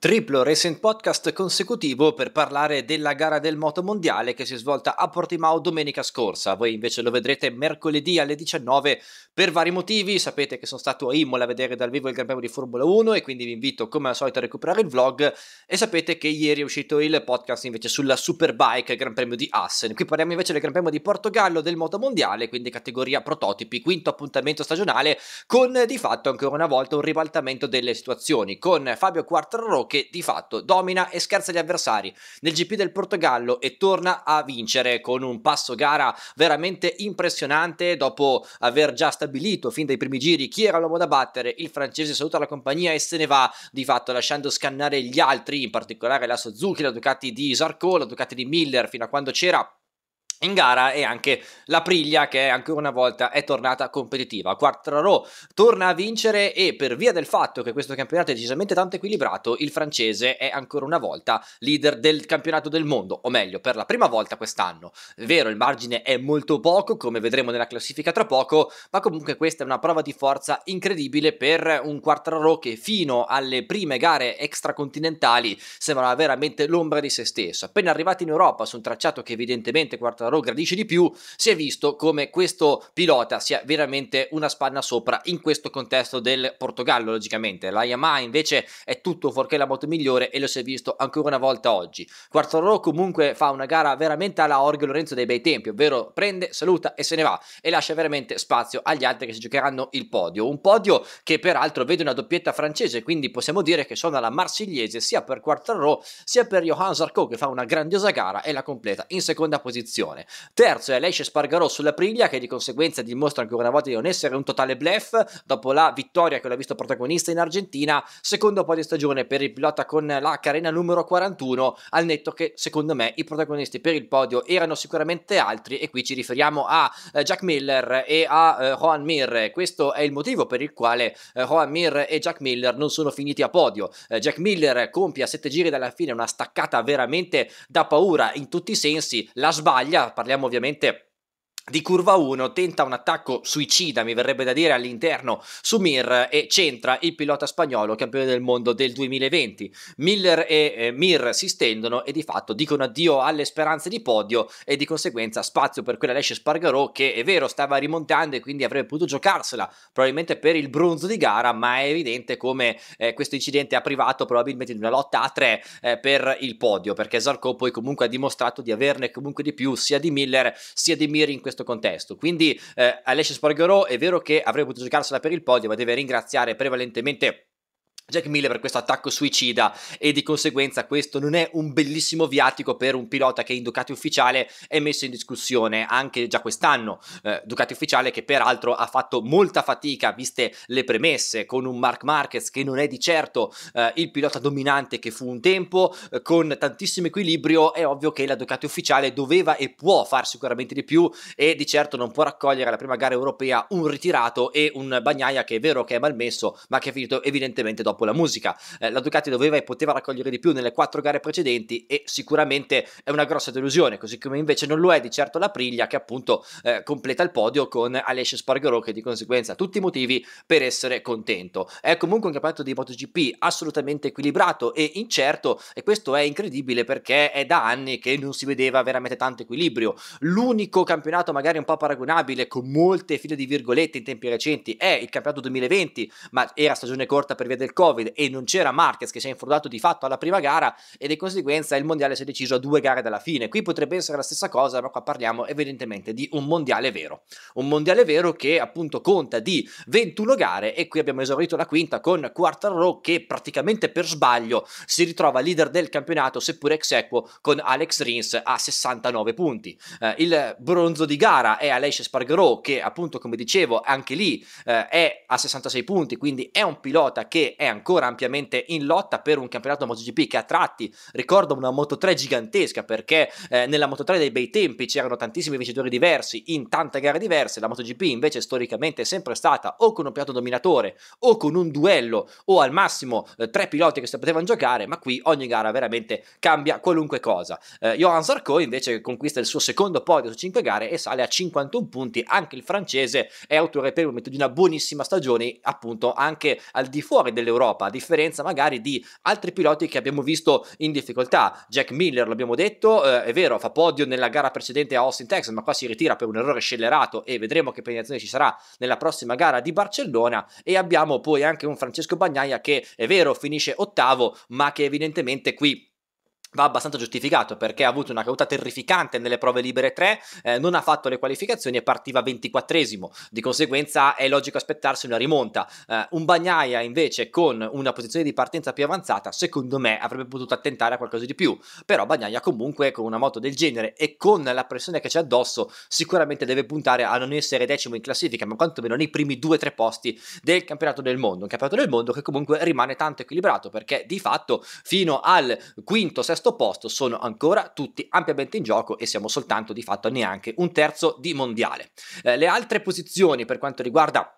Triplo recent Podcast consecutivo per parlare della gara del moto mondiale che si è svolta a Portimao domenica scorsa. Voi invece lo vedrete mercoledì alle 19 per vari motivi. Sapete che sono stato a Imola a vedere dal vivo il Gran Premio di Formula 1 e quindi vi invito come al solito a recuperare il vlog e sapete che ieri è uscito il podcast invece sulla Superbike Gran Premio di Assen. Qui parliamo invece del Gran Premio di Portogallo del moto mondiale, quindi categoria prototipi, quinto appuntamento stagionale con di fatto ancora una volta un ribaltamento delle situazioni con Fabio Quartararo che di fatto domina e scherza gli avversari nel GP del Portogallo e torna a vincere con un passo gara veramente impressionante dopo aver già stabilito fin dai primi giri chi era l'uomo da battere, il francese saluta la compagnia e se ne va di fatto lasciando scannare gli altri, in particolare la Suzuki, la Ducati di Sarko, la Ducati di Miller fino a quando c'era in gara e anche la Priglia che ancora una volta è tornata competitiva. Quartararo torna a vincere e per via del fatto che questo campionato è decisamente tanto equilibrato, il francese è ancora una volta leader del campionato del mondo, o meglio, per la prima volta quest'anno. È vero, il margine è molto poco, come vedremo nella classifica tra poco, ma comunque questa è una prova di forza incredibile per un Quartararo che fino alle prime gare extracontinentali sembrava veramente l'ombra di se stesso. Appena arrivati in Europa su un tracciato che evidentemente Quartararo Quartararo gradisce di più, si è visto come questo pilota sia veramente una spanna sopra in questo contesto del Portogallo, logicamente. La Yamaha invece è tutto fuorché la moto migliore e lo si è visto ancora una volta oggi. Quartararo comunque fa una gara veramente alla Orge Lorenzo dei bei tempi, ovvero prende, saluta e se ne va e lascia veramente spazio agli altri che si giocheranno il podio. Un podio che peraltro vede una doppietta francese, quindi possiamo dire che suona la marsigliese sia per Quartararo sia per Johan Zarco che fa una grandiosa gara e la completa in seconda posizione stagione. Terzo è eh, Alessia Spargarò sulla Priglia che di conseguenza dimostra ancora una volta di non essere un totale blef dopo la vittoria che l'ha visto protagonista in Argentina, secondo po' di stagione per il pilota con la carena numero 41, al netto che secondo me i protagonisti per il podio erano sicuramente altri e qui ci riferiamo a eh, Jack Miller e a eh, Juan Mir. Questo è il motivo per il quale Juan Mir e Jack Miller non sono finiti a podio. Jack Miller compie a sette giri dalla fine una staccata veramente da paura in tutti i sensi, la sbaglia parliamo ovviamente di curva 1 tenta un attacco suicida, mi verrebbe da dire, all'interno su Mir e centra il pilota spagnolo campione del mondo del 2020. Miller e eh, Mir si stendono e di fatto dicono addio alle speranze di podio e di conseguenza spazio per quella Lesce Spargarò che è vero stava rimontando e quindi avrebbe potuto giocarsela probabilmente per il bronzo di gara, ma è evidente come eh, questo incidente ha privato probabilmente di una lotta a 3 eh, per il podio, perché Zarco poi comunque ha dimostrato di averne comunque di più sia di Miller sia di Mir in questo questo contesto. Quindi eh, Alessia Spargarò è vero che avrebbe potuto giocarsela per il podio, ma deve ringraziare prevalentemente Jack Miller per questo attacco suicida e di conseguenza questo non è un bellissimo viatico per un pilota che in Ducati ufficiale è messo in discussione anche già quest'anno. Eh, Ducati ufficiale che peraltro ha fatto molta fatica viste le premesse con un Mark Marquez che non è di certo eh, il pilota dominante che fu un tempo, eh, con tantissimo equilibrio è ovvio che la Ducati ufficiale doveva e può far sicuramente di più e di certo non può raccogliere alla prima gara europea un ritirato e un Bagnaia che è vero che è malmesso ma che è finito evidentemente dopo dopo la musica. Eh, la Ducati doveva e poteva raccogliere di più nelle quattro gare precedenti e sicuramente è una grossa delusione, così come invece non lo è di certo la Priglia che appunto eh, completa il podio con Alessio Spargarò che di conseguenza ha tutti i motivi per essere contento. È comunque un campionato di MotoGP assolutamente equilibrato e incerto e questo è incredibile perché è da anni che non si vedeva veramente tanto equilibrio. L'unico campionato magari un po' paragonabile con molte file di virgolette in tempi recenti è il campionato 2020, ma era stagione corta per via del Covid Covid e non c'era Marquez che si è infortunato di fatto alla prima gara e di conseguenza il mondiale si è deciso a due gare dalla fine. Qui potrebbe essere la stessa cosa, ma qua parliamo evidentemente di un mondiale vero. Un mondiale vero che appunto conta di 21 gare e qui abbiamo esaurito la quinta con Quartararo che praticamente per sbaglio si ritrova leader del campionato seppur ex equo con Alex Rins a 69 punti. Eh, il bronzo di gara è Alex Spargaro che appunto come dicevo anche lì eh, è a 66 punti, quindi è un pilota che è ancora ancora ampiamente in lotta per un campionato MotoGP che a tratti ricorda una Moto3 gigantesca perché eh, nella Moto3 dei bei tempi c'erano tantissimi vincitori diversi in tante gare diverse, la MotoGP invece storicamente è sempre stata o con un piatto dominatore o con un duello o al massimo eh, tre piloti che si potevano giocare, ma qui ogni gara veramente cambia qualunque cosa. Eh, Johan Zarco invece conquista il suo secondo podio su 5 gare e sale a 51 punti, anche il francese è autore per il momento di una buonissima stagione appunto anche al di fuori dell'Europa dell'Europa, a differenza magari di altri piloti che abbiamo visto in difficoltà. Jack Miller, l'abbiamo detto, eh, è vero, fa podio nella gara precedente a Austin, Texas, ma qua si ritira per un errore scellerato e vedremo che penalizzazione ci sarà nella prossima gara di Barcellona. E abbiamo poi anche un Francesco Bagnaia che, è vero, finisce ottavo, ma che evidentemente qui va abbastanza giustificato perché ha avuto una caduta terrificante nelle prove libere 3, eh, non ha fatto le qualificazioni e partiva 24esimo, di conseguenza è logico aspettarsi una rimonta. Eh, un Bagnaia invece con una posizione di partenza più avanzata, secondo me avrebbe potuto attentare a qualcosa di più, però Bagnaia comunque con una moto del genere e con la pressione che c'è addosso sicuramente deve puntare a non essere decimo in classifica, ma quantomeno nei primi 2-3 posti del campionato del mondo, un campionato del mondo che comunque rimane tanto equilibrato perché di fatto fino al quinto, sesto sesto posto sono ancora tutti ampiamente in gioco e siamo soltanto di fatto neanche un terzo di mondiale. Eh, le altre posizioni per quanto riguarda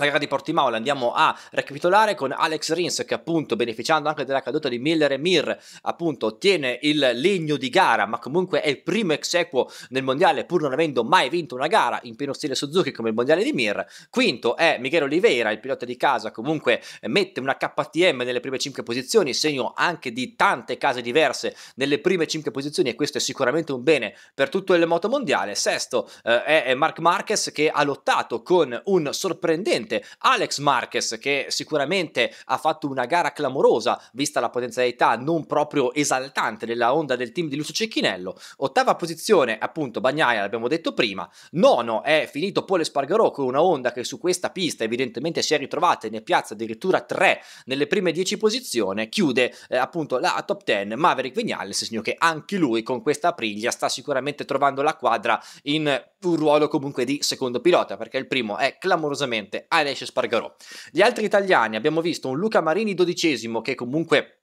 la gara di Portimao la andiamo a recapitolare con Alex Rins che appunto beneficiando anche della caduta di Miller e Mir appunto ottiene il legno di gara ma comunque è il primo ex equo nel mondiale pur non avendo mai vinto una gara in pieno stile Suzuki come il mondiale di Mir quinto è Miguel Oliveira il pilota di casa comunque mette una KTM nelle prime 5 posizioni segno anche di tante case diverse nelle prime 5 posizioni e questo è sicuramente un bene per tutto il moto mondiale sesto eh, è Mark Marquez che ha lottato con un sorprendente sicuramente. Alex Marquez, che sicuramente ha fatto una gara clamorosa, vista la potenzialità non proprio esaltante della onda del team di Lucio Cecchinello. Ottava posizione, appunto, Bagnaia, l'abbiamo detto prima. Nono è finito Pole Spargarò con una onda che su questa pista evidentemente si è ritrovata e ne piazza addirittura tre nelle prime dieci posizioni. Chiude eh, appunto la top ten Maverick Vignales, signor che anche lui con questa Aprilia sta sicuramente trovando la quadra in un ruolo comunque di secondo pilota, perché il primo è clamorosamente Alex Aires ah, Spargarò. Gli altri italiani abbiamo visto un Luca Marini dodicesimo che comunque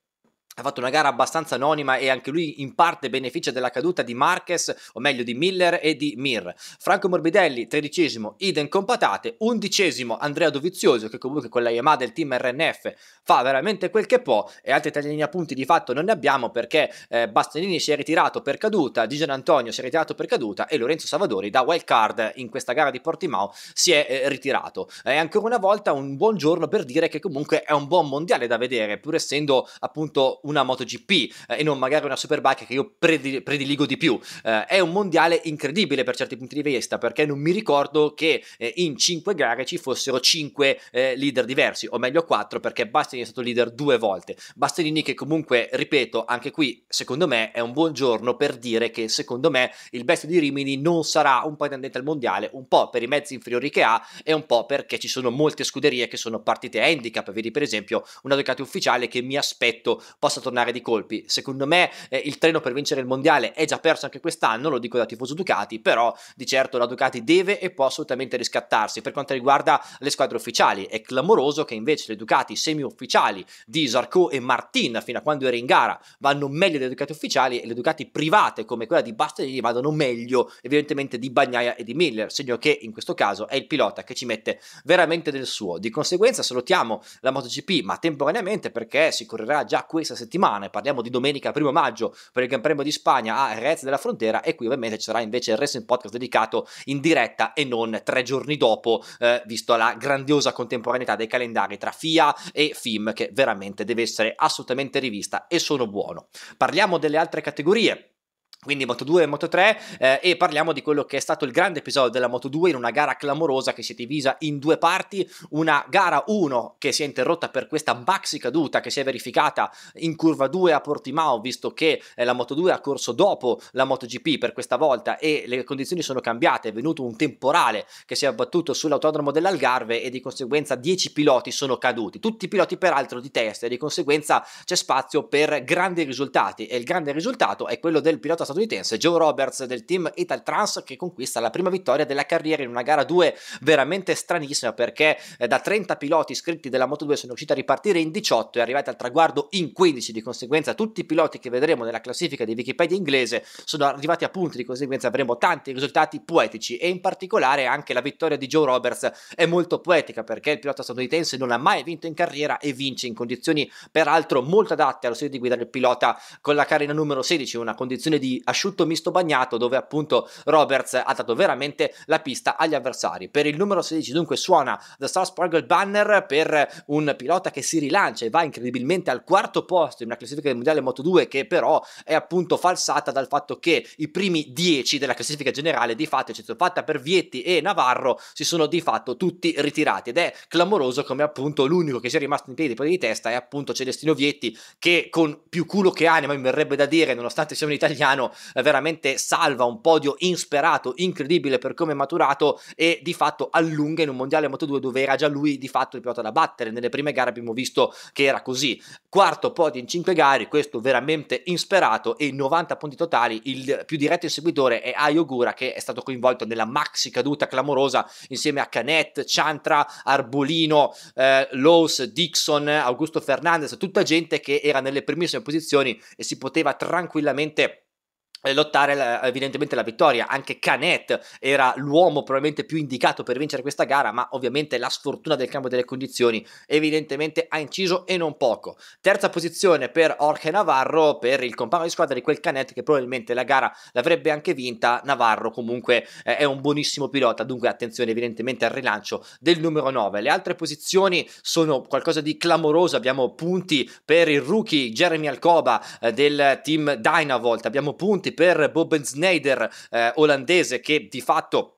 ha fatto una gara abbastanza anonima e anche lui in parte beneficia della caduta di Marquez, o meglio di Miller e di Mir. Franco Morbidelli, tredicesimo, con patate, undicesimo Andrea Dovizioso, che comunque con la Yamaha del team RNF fa veramente quel che può, e altri italiani a punti di fatto non ne abbiamo perché eh, Bastianini si è ritirato per caduta, Di Antonio si è ritirato per caduta e Lorenzo Savadori da wild card in questa gara di Portimao si è eh, ritirato. E ancora una volta un buon giorno per dire che comunque è un buon mondiale da vedere, pur essendo appunto una MotoGP eh, e non magari una Superbike che io predil- prediligo di più. Eh, è un mondiale incredibile per certi punti di vista perché non mi ricordo che eh, in 5 gare ci fossero 5 eh, leader diversi, o meglio 4 perché Bastianini è stato leader due volte. Bastianini che comunque, ripeto, anche qui secondo me è un buon giorno per dire che secondo me il best di Rimini non sarà un pretendente al mondiale, un po' per i mezzi inferiori che ha e un po' perché ci sono molte scuderie che sono partite a handicap, vedi per esempio una Ducati ufficiale che mi aspetto possa possa tornare di colpi. Secondo me eh, il treno per vincere il mondiale è già perso anche quest'anno, lo dico da tifoso Ducati, però di certo la Ducati deve e può assolutamente riscattarsi. Per quanto riguarda le squadre ufficiali, è clamoroso che invece le Ducati semi-ufficiali di Sarko e Martin, fino a quando era in gara, vanno meglio delle Ducati ufficiali e le Ducati private come quella di Bastianini vadano meglio evidentemente di Bagnaia e di Miller, segno che in questo caso è il pilota che ci mette veramente del suo. Di conseguenza salutiamo la MotoGP, ma temporaneamente perché si correrà già questa settimana settimane. Parliamo di domenica 1 maggio per il Gran Premio di Spagna a Rez della Frontera e qui ovviamente ci sarà invece il Racing Podcast dedicato in diretta e non tre giorni dopo, eh, visto la grandiosa contemporaneità dei calendari tra FIA e FIM che veramente deve essere assolutamente rivista e sono buono. Parliamo delle altre categorie quindi Moto2 e Moto3 eh, e parliamo di quello che è stato il grande episodio della Moto2 in una gara clamorosa che si è divisa in due parti, una gara 1 che si è interrotta per questa maxi caduta che si è verificata in curva 2 a Portimao visto che eh, la Moto2 ha corso dopo la MotoGP per questa volta e le condizioni sono cambiate, è venuto un temporale che si è abbattuto sull'autodromo dell'Algarve e di conseguenza 10 piloti sono caduti, tutti i piloti peraltro di testa e di conseguenza c'è spazio per grandi risultati e il grande risultato è quello del pilota statunitense Joe Roberts del team Ital Trans che conquista la prima vittoria della carriera in una gara 2 veramente stranissima perché eh, da 30 piloti iscritti della Moto2 sono riusciti a ripartire in 18 e arrivati al traguardo in 15, di conseguenza tutti i piloti che vedremo nella classifica di Wikipedia inglese sono arrivati a punti, di conseguenza avremo tanti risultati poetici e in particolare anche la vittoria di Joe Roberts è molto poetica perché il pilota statunitense non ha mai vinto in carriera e vince in condizioni peraltro molto adatte allo stile di guida del pilota con la carina numero 16, una condizione di asciutto misto bagnato dove appunto Roberts ha dato veramente la pista agli avversari. Per il numero 16 dunque suona The Salzburger Banner per un pilota che si rilancia e va incredibilmente al quarto posto in una classifica del Mondiale Moto2 che però è appunto falsata dal fatto che i primi 10 della classifica generale di fatto, eccezione fatta per Vietti e Navarro, si sono di fatto tutti ritirati ed è clamoroso come appunto l'unico che sia rimasto in piedi poi di testa è appunto Celestino Vietti che con più culo che anima mi verrebbe da dire nonostante sia un italiano eh, veramente salva un podio insperato, incredibile per come è maturato e di fatto allunga in un mondiale Moto2 dove era già lui di fatto il pilota da battere. Nelle prime gare abbiamo visto che era così. Quarto podio in 5 gare, questo veramente insperato e 90 punti totali. Il più diretto inseguitore è Ayogura che è stato coinvolto nella maxi caduta clamorosa insieme a Canet, Chantra, Arbolino, eh, Lowe's, Dixon, Augusto Fernandez, tutta gente che era nelle primissime posizioni e si poteva tranquillamente eh, lottare evidentemente la vittoria. Anche Canet era l'uomo probabilmente più indicato per vincere questa gara, ma ovviamente la sfortuna del campo delle condizioni evidentemente ha inciso e non poco. Terza posizione per Jorge Navarro, per il compagno di squadra di quel Canet che probabilmente la gara l'avrebbe anche vinta. Navarro comunque eh, è un buonissimo pilota, dunque attenzione evidentemente al rilancio del numero 9. Le altre posizioni sono qualcosa di clamoroso, abbiamo punti per il rookie Jeremy Alcoba eh, del team Dynavolt, abbiamo punti per Bob Snyder eh, olandese che di fatto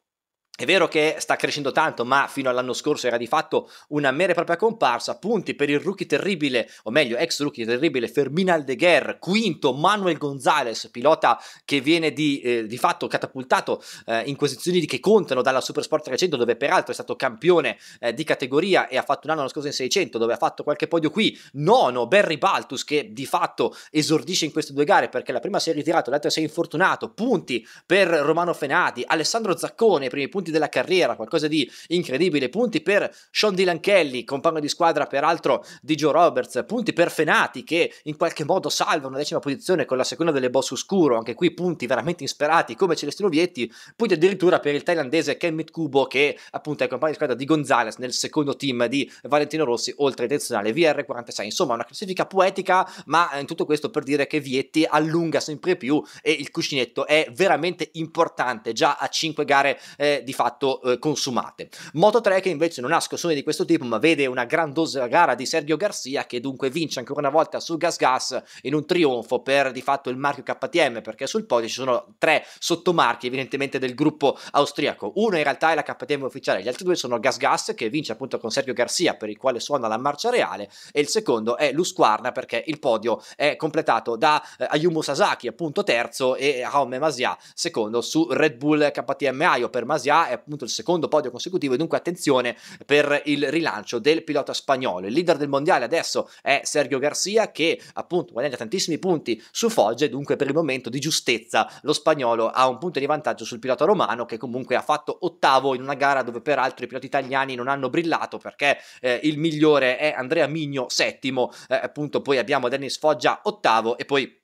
è vero che sta crescendo tanto, ma fino all'anno scorso era di fatto una mera e propria comparsa. Punti per il rookie terribile, o meglio, ex rookie terribile Fermina Aldeguer, quinto Manuel Gonzalez, pilota che viene di, eh, di fatto catapultato eh, in posizioni che contano dalla Supersport 300, dove peraltro è stato campione eh, di categoria e ha fatto un anno l'anno scorso in 600, dove ha fatto qualche podio qui. Nono, Barry Baltus, che di fatto esordisce in queste due gare perché la prima si è ritirato, l'altra si è infortunato. Punti per Romano Fenati, Alessandro Zaccone, i primi punti punti della carriera, qualcosa di incredibile, punti per Sean Dylan Kelly, compagno di squadra peraltro di Joe Roberts, punti per Fenati che in qualche modo salva una decima posizione con la seconda delle boss oscuro, anche qui punti veramente insperati come Celestino Vietti, punti addirittura per il thailandese Kemmit Kubo che appunto è compagno di squadra di Gonzalez nel secondo team di Valentino Rossi oltre il nazionale VR46, insomma una classifica poetica ma eh, in tutto questo per dire che Vietti allunga sempre più e il cuscinetto è veramente importante già a 5 gare eh, di fatto eh, consumate. Moto3 che invece non ha scossone di questo tipo, ma vede una grandosa gara di Sergio Garcia che dunque vince ancora una volta su Gas Gas in un trionfo per di fatto il marchio KTM, perché sul podio ci sono tre sottomarchi evidentemente del gruppo austriaco. Uno in realtà è la KTM ufficiale, gli altri due sono Gas Gas che vince appunto con Sergio Garcia per il quale suona la marcia reale e il secondo è Lusquarna perché il podio è completato da eh, Ayumu Sasaki appunto terzo e Haome Masia secondo su Red Bull KTM Aio per Masia è appunto il secondo podio consecutivo e dunque attenzione per il rilancio del pilota spagnolo. Il leader del mondiale adesso è Sergio Garcia che appunto guadagna tantissimi punti su Foggia dunque per il momento di giustezza lo spagnolo ha un punto di vantaggio sul pilota romano che comunque ha fatto ottavo in una gara dove peraltro i piloti italiani non hanno brillato perché eh, il migliore è Andrea Migno settimo, eh, appunto poi abbiamo Dennis Foggia ottavo e poi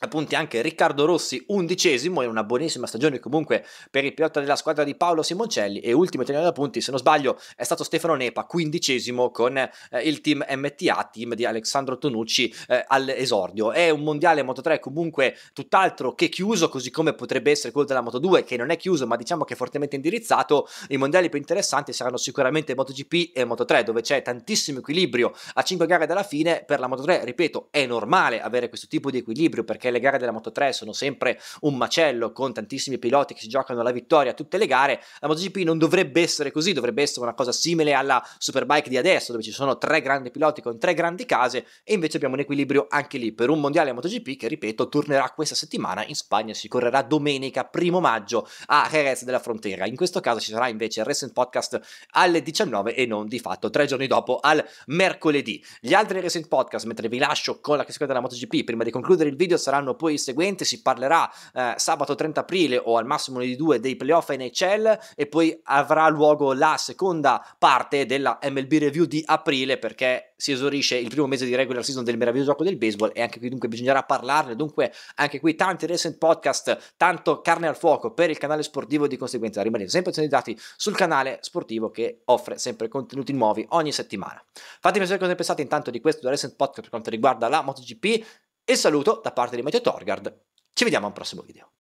appunti anche Riccardo Rossi undicesimo è una buonissima stagione comunque per il pilota della squadra di Paolo Simoncelli e ultimo italiano da punti se non sbaglio è stato Stefano Nepa quindicesimo con eh, il team MTA team di Alessandro Tonucci eh, all'esordio è un mondiale Moto3 comunque tutt'altro che chiuso così come potrebbe essere quello della Moto2 che non è chiuso ma diciamo che è fortemente indirizzato i mondiali più interessanti saranno sicuramente MotoGP e Moto3 dove c'è tantissimo equilibrio a 5 gare dalla fine per la Moto3 ripeto è normale avere questo tipo di equilibrio perché perché le gare della Moto 3 sono sempre un macello con tantissimi piloti che si giocano la vittoria a tutte le gare, la MotoGP non dovrebbe essere così, dovrebbe essere una cosa simile alla Superbike di adesso dove ci sono tre grandi piloti con tre grandi case e invece abbiamo un equilibrio anche lì per un mondiale MotoGP che ripeto tornerà questa settimana in Spagna, si correrà domenica primo maggio a Jerez della Frontera, in questo caso ci sarà invece il Racing Podcast alle 19 e non di fatto tre giorni dopo al mercoledì. Gli altri Racing Podcast mentre vi lascio con la classifica della MotoGP prima di concludere il video sarà saranno poi il seguente, si parlerà eh, sabato 30 aprile o al massimo di due dei playoff NHL e poi avrà luogo la seconda parte della MLB review di aprile perché si esaurisce il primo mese di regular season del meraviglioso gioco del baseball e anche qui dunque bisognerà parlarne, dunque anche qui tanti recent podcast, tanto carne al fuoco per il canale sportivo di conseguenza rimanete sempre sintonizzati sul canale sportivo che offre sempre contenuti nuovi ogni settimana. Fatemi sapere cosa ne pensate intanto di questo recent podcast per quanto riguarda la MotoGP e saluto da parte di Matteo Torgard. Ci vediamo al prossimo video.